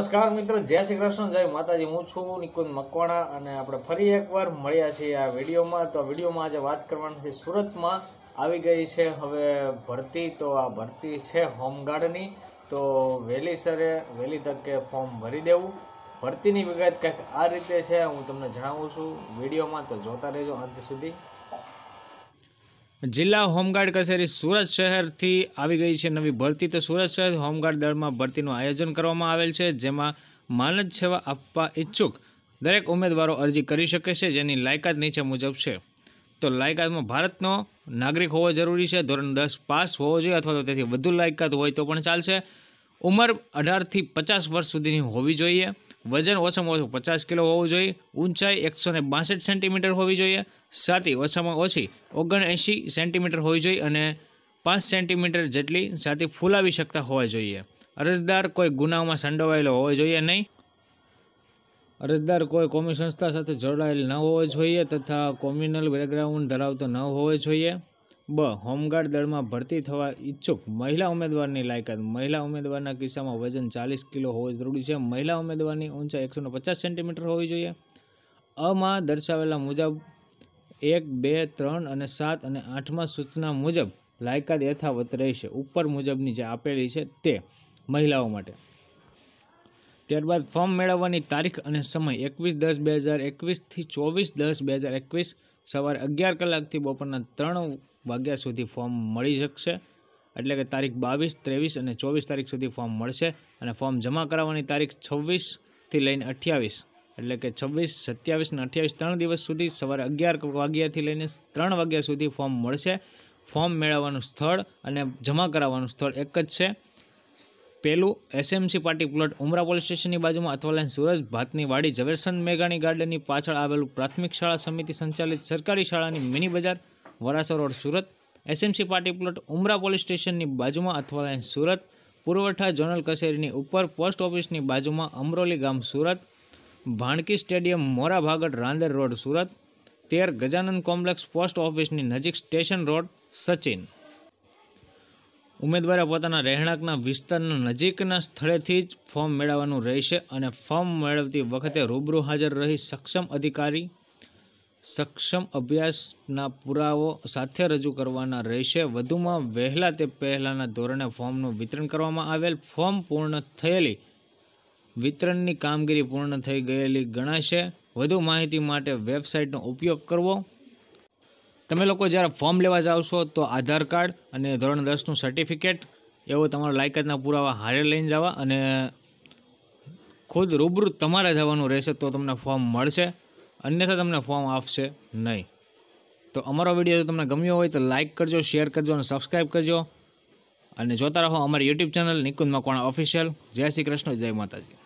નમસ્કાર મિત્ર જય શ્રી કૃષ્ણ જય માતાજી હું છું નિકુંજ મકવાણા અને આપણે ફરી એકવાર મળ્યા છીએ આ વિડીયોમાં તો આ વિડીયોમાં આજે વાત કરવાની છે સુરતમાં આવી ગઈ છે હવે ભરતી તો આ ભરતી છે હોમગાર્ડની તો વહેલી સરે વહેલી તકે ફોર્મ ભરી દેવું ભરતીની વિગત કંઈક આ રીતે છે હું તમને જણાવું છું વિડીયોમાં તો જોતા રહેજો અંત સુધી જિલ્લા હોમગાર્ડ કચેરી સુરત શહેરથી આવી ગઈ છે નવી ભરતી તો સુરત શહેર હોમગાર્ડ દળમાં ભરતીનું આયોજન કરવામાં આવેલ છે જેમાં માનદ સેવા આપવા ઈચ્છુક દરેક ઉમેદવારો અરજી કરી શકે છે જેની લાયકાત નીચે મુજબ છે તો લાયકાતમાં ભારતનો નાગરિક હોવો જરૂરી છે ધોરણ દસ પાસ હોવો જોઈએ અથવા તો તેથી વધુ લાયકાત હોય તો પણ ચાલશે ઉંમર અઢારથી પચાસ વર્ષ સુધીની હોવી જોઈએ વજન ઓછામાં ઓછું પચાસ કિલો હોવું જોઈએ ઊંચાઈ એકસો ને બાસઠ સેન્ટીમીટર હોવી જોઈએ સાથી ઓછામાં ઓછી ઓગણએંશી સેન્ટીમીટર હોવી જોઈએ અને પાંચ સેન્ટીમીટર જેટલી સાથી ફૂલાવી શકતા હોવા જોઈએ અરજદાર કોઈ ગુનામાં સંડોવાયેલો હોવો જોઈએ નહીં અરજદાર કોઈ કોમી સંસ્થા સાથે જોડાયેલ ન હોવો જોઈએ તથા કોમ્યુનલ બેકગ્રાઉન્ડ ધરાવતો ન હોવો જોઈએ બ હોમગાર્ડ દળમાં ભરતી થવા ઈચ્છુક મહિલા ઉમેદવારની લાયકાત મહિલા ઉમેદવારના કિસ્સામાં વજન ચાલીસ કિલો હોવું જરૂરી છે મહિલા ઉમેદવારની ઊંચાઈ એકસો પચાસ સેન્ટીમીટર હોવી જોઈએ અમાં દર્શાવેલા મુજબ એક બે ત્રણ અને સાત અને આઠમાં સૂચના મુજબ લાયકાત યથાવત રહેશે ઉપર મુજબની જે આપેલી છે તે મહિલાઓ માટે ત્યારબાદ ફોર્મ મેળવવાની તારીખ અને સમય એકવીસ દસ બે હજાર એકવીસથી ચોવીસ દસ બે હજાર એકવીસ સવારે અગિયાર કલાકથી બપોરના ત્રણ વાગ્યા સુધી ફોર્મ મળી શકશે એટલે કે તારીખ બાવીસ ત્રેવીસ અને ચોવીસ તારીખ સુધી ફોર્મ મળશે અને ફોર્મ જમા કરાવવાની તારીખ છવ્વીસથી લઈને અઠ્યાવીસ એટલે કે છવ્વીસ સત્યાવીસ અને અઠ્યાવીસ ત્રણ દિવસ સુધી સવારે અગિયાર વાગ્યાથી લઈને ત્રણ વાગ્યા સુધી ફોર્મ મળશે ફોર્મ મેળવવાનું સ્થળ અને જમા કરાવવાનું સ્થળ એક જ છે પહેલું એસએમસી પાટી પ્લોટ ઉમરા પોલીસ સ્ટેશનની બાજુમાં અથવાલાઈન સુરજ ભાતની વાડી ઝવેરસંદ મેઘાણી ગાર્ડનની પાછળ આવેલું પ્રાથમિક શાળા સમિતિ સંચાલિત સરકારી શાળાની મિની બજાર વરાસર road Surat SMC party plot Umra police સ્ટેશનની બાજુમાં અથવાલાઈન સુરત પુરવઠા ઝોનલ કચેરીની ઉપર પોસ્ટ ઓફિસની બાજુમાં અમરોલી ગામ સુરત ભાણકી સ્ટેડિયમ મોરા ભાગડ રાંદર રોડ સુરત તેર ગજાનંદ કોમ્પ્લેક્સ પોસ્ટ ઓફિસની નજીક સ્ટેશન રોડ સચિન ઉમેદવારે પોતાના રહેણાંકના વિસ્તારના નજીકના સ્થળેથી જ ફોર્મ મેળવવાનું રહેશે અને ફોર્મ મેળવતી વખતે રૂબરૂ હાજર રહી સક્ષમ અધિકારી સક્ષમ અભ્યાસના પુરાવો સાથે રજૂ કરવાના રહેશે વધુમાં વહેલા તે પહેલાંના ધોરણે ફોર્મનું વિતરણ કરવામાં આવેલ ફોર્મ પૂર્ણ થયેલી વિતરણની કામગીરી પૂર્ણ થઈ ગયેલી ગણાશે વધુ માહિતી માટે વેબસાઇટનો ઉપયોગ કરવો તમે લોકો જ્યારે ફોર્મ લેવા જાઓ તો આધાર કાર્ડ અને ધોરણ દસનું સર્ટિફિકેટ એવો તમારો લાયકાતના પુરાવા હારે લઈને જવા અને ખુદ રૂબરૂ તમારે જવાનું રહેશે તો તમને ફોર્મ મળશે અન્યથા તમને ફોર્મ આપશે નહીં તો અમારો વિડીયો જો તમને ગમ્યો હોય તો લાઇક કરજો શેર કરજો અને સબસ્ક્રાઈબ કરજો અને જોતા રહો અમારી યુટ્યુબ ચેનલ નિકુંદમાં કોણ ઓફિશિયલ જય શ્રી કૃષ્ણ જય માતાજી